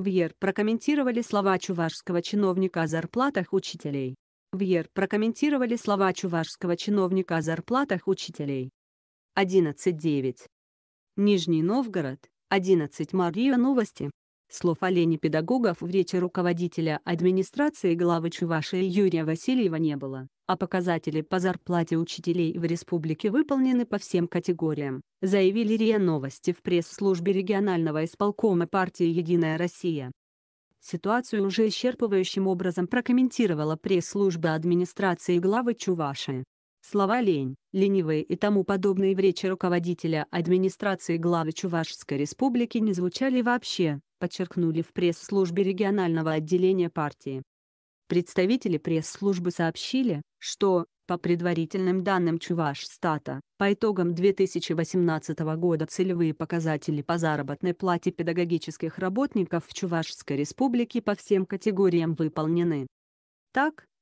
Вьер прокомментировали слова чувашского чиновника о зарплатах учителей. Вьер прокомментировали слова чувашского чиновника о зарплатах учителей. 11.9. Нижний Новгород, 11 Мария Новости. Слов оленей педагогов в речи руководителя администрации главы Чувашии Юрия Васильева не было, а показатели по зарплате учителей в республике выполнены по всем категориям, заявили РИА Новости в пресс-службе регионального исполкома партии «Единая Россия». Ситуацию уже исчерпывающим образом прокомментировала пресс-служба администрации главы Чувашии. Слова «лень», «ленивые» и тому подобные в речи руководителя администрации главы Чувашской республики не звучали вообще, подчеркнули в пресс-службе регионального отделения партии. Представители пресс-службы сообщили, что, по предварительным данным Чувашстата, по итогам 2018 года целевые показатели по заработной плате педагогических работников в Чувашской республике по всем категориям выполнены. Так,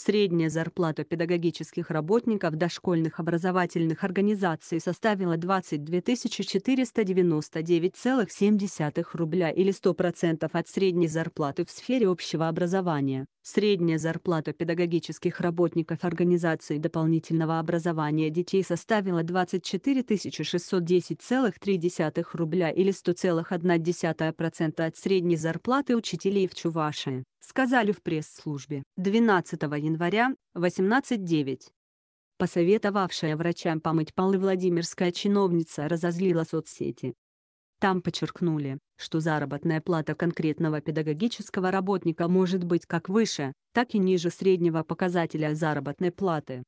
Средняя зарплата педагогических работников дошкольных образовательных организаций составила 22 499,7 рубля или 100% от средней зарплаты в сфере общего образования. Средняя зарплата педагогических работников организаций дополнительного образования детей составила 24 610,3 рубля или 100,1% от средней зарплаты учителей в Чувашии сказали в пресс-службе 12 января 18.09. Посоветовавшая врачам помыть полы владимирская чиновница разозлила соцсети. Там подчеркнули, что заработная плата конкретного педагогического работника может быть как выше, так и ниже среднего показателя заработной платы.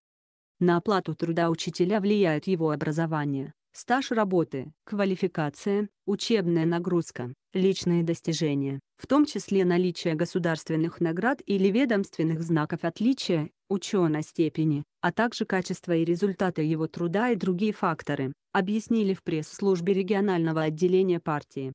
На оплату труда учителя влияет его образование, стаж работы, квалификация, учебная нагрузка, личные достижения, в том числе наличие государственных наград или ведомственных знаков отличия, ученой степени, а также качество и результаты его труда и другие факторы, объяснили в пресс-службе регионального отделения партии.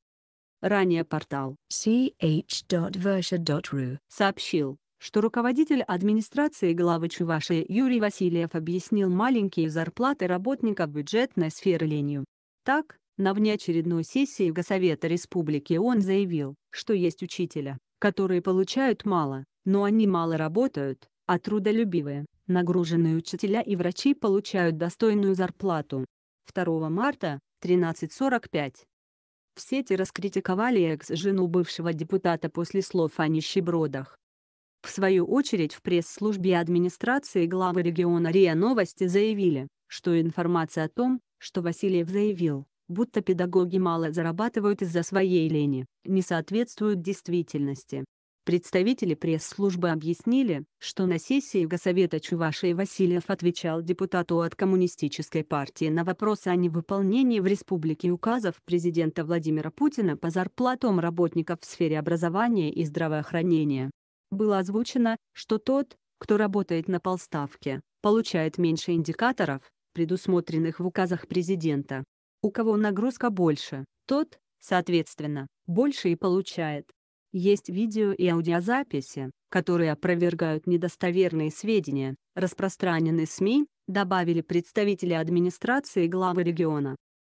Ранее портал ch.versha.ru сообщил, что руководитель администрации главы Чувашии Юрий Васильев объяснил маленькие зарплаты работников бюджетной сферы ленью. Так, на внеочередной сессии Госсовета Республики он заявил, что есть учителя, которые получают мало, но они мало работают, а трудолюбивые, нагруженные учителя и врачи получают достойную зарплату. 2 марта, 13.45. В сети раскритиковали экс-жену бывшего депутата после слов о нищебродах. В свою очередь в пресс-службе администрации главы региона РИА Новости заявили, что информация о том, что Васильев заявил, будто педагоги мало зарабатывают из-за своей лени, не соответствует действительности. Представители пресс-службы объяснили, что на сессии Госсовета Чувашии Васильев отвечал депутату от Коммунистической партии на вопросы о невыполнении в республике указов президента Владимира Путина по зарплатам работников в сфере образования и здравоохранения было озвучено, что тот, кто работает на полставке, получает меньше индикаторов, предусмотренных в указах президента. У кого нагрузка больше, тот, соответственно, больше и получает. Есть видео и аудиозаписи, которые опровергают недостоверные сведения, распространенные СМИ, добавили представители администрации главы региона.